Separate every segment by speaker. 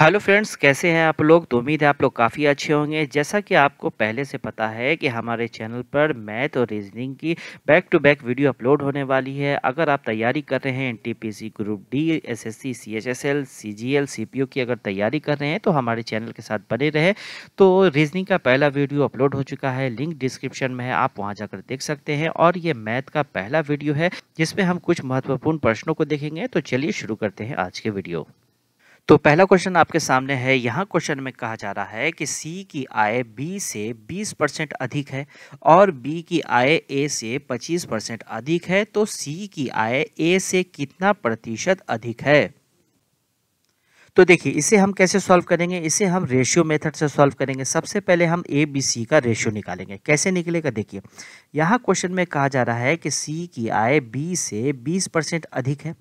Speaker 1: hello friends कैसे हैं आप लोग तो उम्मीद है आप लोग काफ़ी अच्छे होंगे जैसा कि आपको पहले से पता है कि हमारे चैनल पर मैथ और रीजनिंग की back to back video upload होने वाली है अगर आप तैयारी कर रहे हैं NTPC group D SSC CHSL CGL CPO की अगर तैयारी कर रहे हैं तो हमारे चैनल के साथ बने रहे तो रीजनिंग का पहला वीडियो अपलोड हो चुका है लिंक डिस्क्रिप्शन में है आप वहाँ जाकर देख सकते हैं और ये मैथ का पहला वीडियो है जिसमें हम कुछ महत्वपूर्ण प्रश्नों को देखेंगे तो चलिए शुरू करते हैं आज के वीडियो तो पहला क्वेश्चन आपके सामने है यहाँ क्वेश्चन में कहा जा रहा है कि सी की आय बी से 20 परसेंट अधिक है और बी की आय ए से 25 परसेंट अधिक है तो सी की आय ए से कितना प्रतिशत अधिक है तो देखिए इसे हम कैसे सॉल्व करेंगे इसे हम रेशियो मेथड से सॉल्व करेंगे सबसे पहले हम ए बी सी का रेशियो निकालेंगे कैसे निकलेगा देखिए यहाँ क्वेश्चन में कहा जा रहा है कि सी की आय बी से बीस परसेंट अधिक है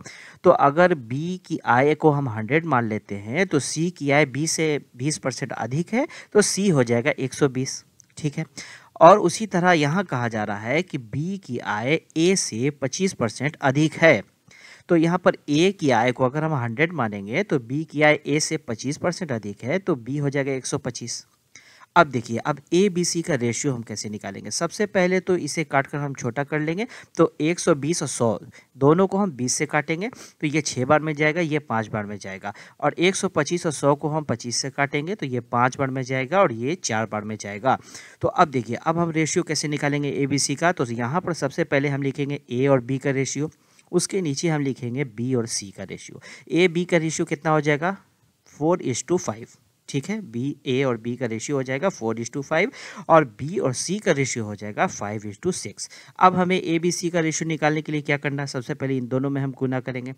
Speaker 1: तो अगर बी की आय को हम हंड्रेड मान लेते हैं तो सी की आय बी से बीस परसेंट अधिक है तो सी हो जाएगा एक सौ बीस ठीक है और उसी तरह यहाँ कहा जा रहा है कि बी की आय ए से पच्चीस परसेंट अधिक है तो यहाँ पर ए की आय को अगर हम हंड्रेड मानेंगे तो बी की आय ए से पच्चीस परसेंट अधिक है तो बी हो जाएगा एक सौ पच्चीस अब देखिए अब ए बी सी का रेशियो हम कैसे निकालेंगे सबसे पहले तो इसे काट कर हम छोटा कर लेंगे तो 120 और 100 दोनों को हम 20 से काटेंगे तो ये छः बार में जाएगा ये पाँच बार में जाएगा और पच्चीस और सौ को हम पच्चीस से काटेंगे तो ये पाँच बार में जाएगा और ये चार बार में जाएगा तो अब देखिए अब हम रेशियो कैसे निकालेंगे ए बी सी का तो यहाँ पर सबसे पहले हम लिखेंगे ए और बी का रेशियो उसके नीचे हम लिखेंगे बी और सी का रेशियो ए बी का रेशियो कितना हो जाएगा फोर इज टू फाइव ठीक है बी ए और बी का रेशियो हो जाएगा फोर इज टू फाइव और बी और सी का रेशियो हो जाएगा फाइव इज टू सिक्स अब हमें ए बी सी का रेशियो निकालने के लिए क्या करना है सबसे पहले इन दोनों में हम गुना करेंगे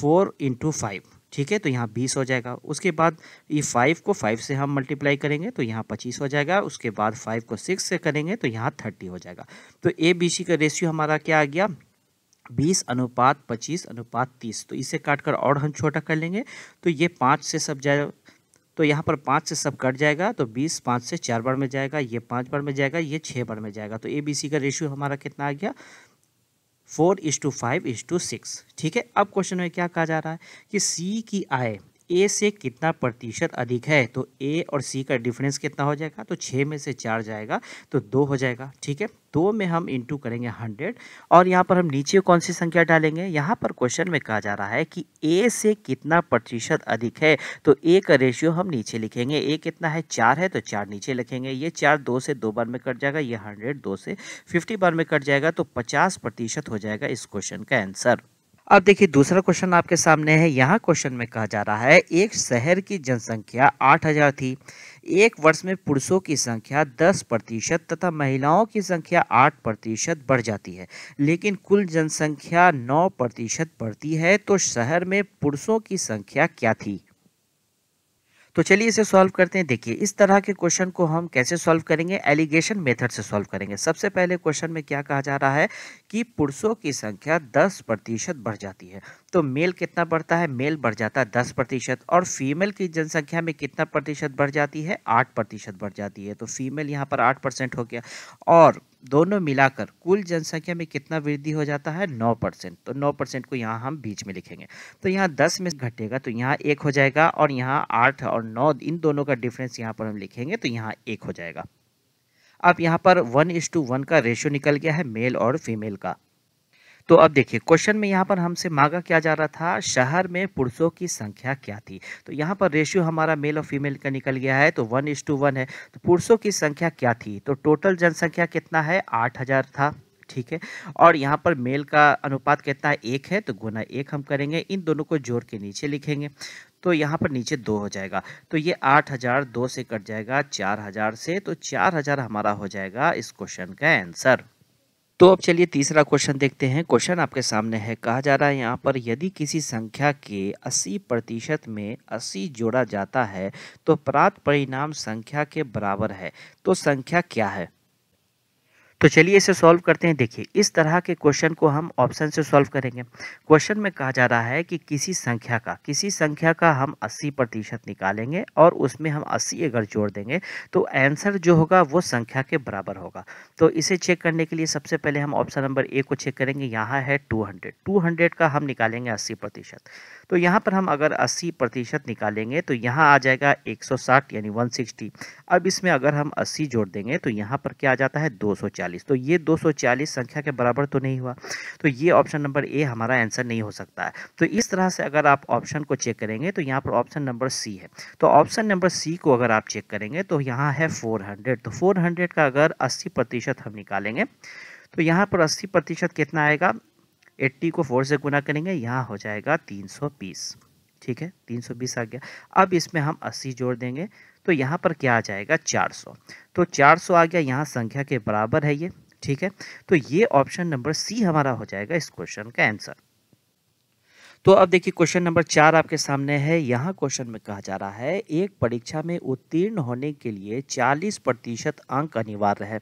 Speaker 1: फोर इंटू फाइव ठीक है तो यहाँ बीस हो जाएगा उसके बाद ये फाइव को फाइव से हम मल्टीप्लाई करेंगे तो यहाँ पच्चीस हो जाएगा उसके बाद फाइव को सिक्स से करेंगे तो यहाँ थर्टी हो जाएगा तो ए बी सी का रेशियो हमारा क्या आ गया बीस अनुपात पच्चीस अनुपात तीस तो इसे काट कर और हम छोटा कर लेंगे तो ये पाँच से सब जाए तो यहाँ पर पाँच से सब कट जाएगा तो बीस पाँच से चार बार में जाएगा ये पाँच बार में जाएगा ये छः बार में जाएगा तो ए बी सी का रेशियो हमारा कितना आ गया four is to five is to six ठीक है अब क्वेश्चन में क्या कहा जा रहा है कि सी की आय ए से कितना प्रतिशत अधिक है तो ए और सी का डिफरेंस कितना हो जाएगा तो छः में से चार जाएगा तो दो हो जाएगा ठीक है दो में हम इंटू करेंगे हंड्रेड और यहाँ पर हम नीचे कौन सी संख्या डालेंगे यहाँ पर क्वेश्चन में कहा जा रहा है कि ए से कितना प्रतिशत अधिक है तो ए का रेशियो हम नीचे लिखेंगे ए कितना है चार है तो चार नीचे लिखेंगे ये चार दो से दो बार में कट जाएगा ये हंड्रेड दो से फिफ्टी बार में कट जाएगा तो पचास प्रतिशत हो जाएगा इस क्वेश्चन का आंसर अब देखिए दूसरा क्वेश्चन आपके सामने है यहाँ क्वेश्चन में कहा जा रहा है एक शहर की जनसंख्या 8000 थी एक वर्ष में पुरुषों की संख्या 10 प्रतिशत तथा महिलाओं की संख्या 8 प्रतिशत बढ़ जाती है लेकिन कुल जनसंख्या 9 प्रतिशत बढ़ती है तो शहर में पुरुषों की संख्या क्या थी तो चलिए इसे सॉल्व करते हैं देखिए इस तरह के क्वेश्चन को हम कैसे सॉल्व करेंगे एलिगेशन मेथड से सॉल्व करेंगे सबसे पहले क्वेश्चन में क्या कहा जा रहा है कि पुरुषों की संख्या दस प्रतिशत बढ़ जाती है तो मेल कितना बढ़ता है मेल बढ़ जाता है दस प्रतिशत और फीमेल की जनसंख्या में कितना प्रतिशत बढ़ जाती है आठ प्रतिशत बढ़ जाती है तो फीमेल यहाँ पर आठ परसेंट हो गया और दोनों मिलाकर कुल जनसंख्या में कितना वृद्धि हो जाता है नौ परसेंट तो नौ परसेंट को यहाँ हम बीच में लिखेंगे तो यहाँ दस में घटेगा तो यहाँ एक हो जाएगा और यहाँ आठ और नौ इन दोनों का डिफरेंस यहाँ पर हम लिखेंगे तो यहाँ एक हो जाएगा अब यहाँ पर वन इस टू वन का रेशो निकल गया है मेल और फीमेल का तो अब देखिए क्वेश्चन में यहाँ पर हमसे मांगा क्या जा रहा था शहर में पुरुषों की संख्या क्या थी तो यहाँ पर रेशियो हमारा मेल और फीमेल का निकल गया है तो वन इज टू वन है तो पुरुषों की संख्या क्या थी तो टोटल जनसंख्या कितना है आठ हज़ार था ठीक है और यहाँ पर मेल का अनुपात कितना है एक है तो गुना एक हम करेंगे इन दोनों को जोड़ के नीचे लिखेंगे तो यहाँ पर नीचे दो हो जाएगा तो ये आठ हज़ार दो से कट जाएगा चार हज़ार से तो चार हज़ार हमारा हो जाएगा इस क्वेश्चन का आंसर तो अब चलिए तीसरा क्वेश्चन देखते हैं क्वेश्चन आपके सामने है कहा जा रहा है यहाँ पर यदि किसी संख्या के 80 प्रतिशत में 80 जोड़ा जाता है तो प्राप्त परिणाम संख्या के बराबर है तो संख्या क्या है तो चलिए इसे सॉल्व करते हैं देखिए इस तरह के क्वेश्चन को हम ऑप्शन से सॉल्व करेंगे क्वेश्चन में कहा जा रहा है कि किसी संख्या का किसी संख्या का हम 80 प्रतिशत निकालेंगे और उसमें हम 80 अगर जोड़ देंगे तो आंसर जो होगा वो संख्या के बराबर होगा तो इसे चेक करने के लिए सबसे पहले हम ऑप्शन नंबर ए को चेक करेंगे यहाँ है टू हंड्रेड का हम निकालेंगे अस्सी तो यहाँ पर हम अगर अस्सी प्रतिशत निकालेंगे तो यहाँ आ जाएगा एक यानी वन अब इसमें अगर हम अस्सी जोड़ देंगे तो यहाँ पर क्या आ जाता है दो 246 तो ये 246 संख्या के बराबर तो नहीं हुआ तो ये ऑप्शन नंबर ए हमारा आंसर नहीं हो सकता है तो इस तरह से अगर आप ऑप्शन को चेक करेंगे तो यहाँ पर ऑप्शन नंबर सी है तो ऑप्शन नंबर सी को अगर आप चेक करेंगे तो यहाँ है 400 तो 400 का अगर 80 प्रतिशत हम निकालेंगे तो यहाँ पर 80 प्रतिशत कितना आएगा 80 को 4 से गुना करेंगे यहाँ हो जाएगा 320 ठीक है 320 आ गया अब इसमें हम 80 जोड़ देंगे तो यहाँ पर क्या आ जाएगा 400 तो 400 आ गया यहाँ संख्या के बराबर है ये ठीक है तो ये ऑप्शन नंबर सी हमारा हो जाएगा इस क्वेश्चन का आंसर तो अब देखिए क्वेश्चन नंबर चार आपके सामने है यहाँ क्वेश्चन में कहा जा रहा है एक परीक्षा में उत्तीर्ण होने के लिए 40 प्रतिशत अंक अनिवार्य है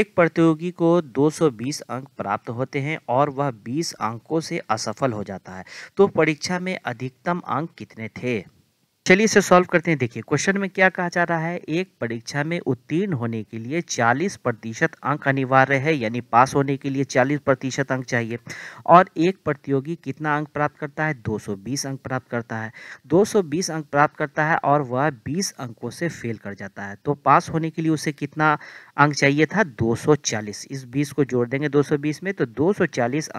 Speaker 1: एक प्रतियोगी को 220 अंक प्राप्त होते हैं और वह 20 अंकों से असफल हो जाता है तो परीक्षा में अधिकतम अंक कितने थे चलिए इसे सॉल्व करते हैं देखिए क्वेश्चन में क्या कहा जा रहा है एक परीक्षा में उत्तीर्ण होने के लिए 40 प्रतिशत अंक अनिवार्य है यानी पास होने के लिए 40 प्रतिशत अंक चाहिए और एक प्रतियोगी कितना अंक प्राप्त करता है 220 अंक प्राप्त करता है 220 अंक प्राप्त करता है और वह 20 अंकों से फेल कर जाता है तो पास होने के लिए उसे कितना अंक चाहिए था दो इस बीस को जोड़ देंगे दो में तो दो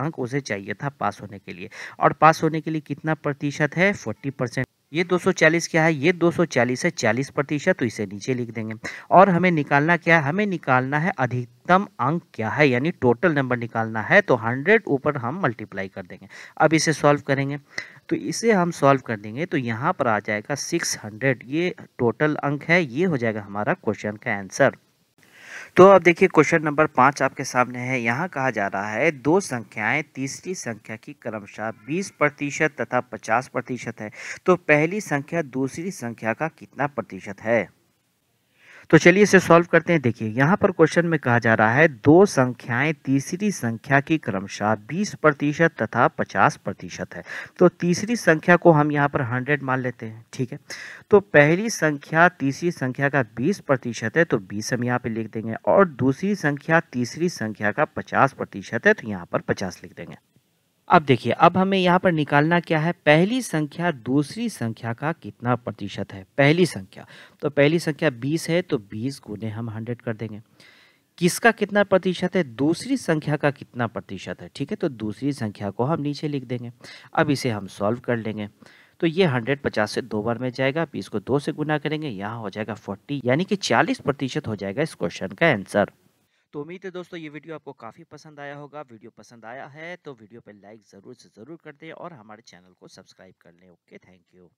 Speaker 1: अंक उसे चाहिए था पास होने के लिए और पास होने के लिए कितना प्रतिशत है फोर्टी परसेंट ये 240 क्या है ये 240 है 40 प्रतिशत तो इसे नीचे लिख देंगे और हमें निकालना क्या है हमें निकालना है अधिकतम अंक क्या है यानी टोटल नंबर निकालना है तो 100 ऊपर हम मल्टीप्लाई कर देंगे अब इसे सॉल्व करेंगे तो इसे हम सॉल्व कर देंगे तो यहाँ पर आ जाएगा 600 ये टोटल अंक है ये हो जाएगा हमारा क्वेश्चन का आंसर तो अब देखिए क्वेश्चन नंबर पाँच आपके सामने है यहाँ कहा जा रहा है दो संख्याएं तीसरी संख्या की क्रमशः बीस प्रतिशत तथा पचास प्रतिशत है तो पहली संख्या दूसरी संख्या का कितना प्रतिशत है तो चलिए इसे सॉल्व करते हैं देखिए यहाँ पर क्वेश्चन में कहा जा रहा है दो संख्याएं तीसरी संख्या की क्रमशः 20 प्रतिशत तथा 50 प्रतिशत है तो तीसरी संख्या को हम यहाँ पर 100 मान लेते हैं ठीक है तो पहली संख्या तीसरी संख्या का 20 प्रतिशत है तो 20 हम यहाँ पे लिख देंगे और दूसरी संख्या तीसरी संख्या का 50 प्रतिशत है तो यहाँ पर 50 लिख देंगे अब देखिए अब हमें यहाँ पर निकालना क्या है पहली संख्या दूसरी संख्या का कितना प्रतिशत है पहली संख्या तो पहली संख्या 20 है तो 20 गुने हम 100 कर देंगे किसका कितना प्रतिशत है दूसरी संख्या का कितना प्रतिशत है ठीक है तो दूसरी संख्या को हम नीचे लिख देंगे अब इसे हम सॉल्व कर लेंगे तो ये 150 से दो बार में जाएगा बीस को दो से गुना करेंगे यहाँ हो जाएगा 40 यानी कि 40 प्रतिशत हो जाएगा इस क्वेश्चन का आंसर तो उम्मीद है दोस्तों ये वीडियो आपको काफ़ी पसंद आया होगा वीडियो पसंद आया है तो वीडियो पर लाइक ज़रूर से ज़रूर कर दें और हमारे चैनल को सब्सक्राइब कर लें ओके थैंक यू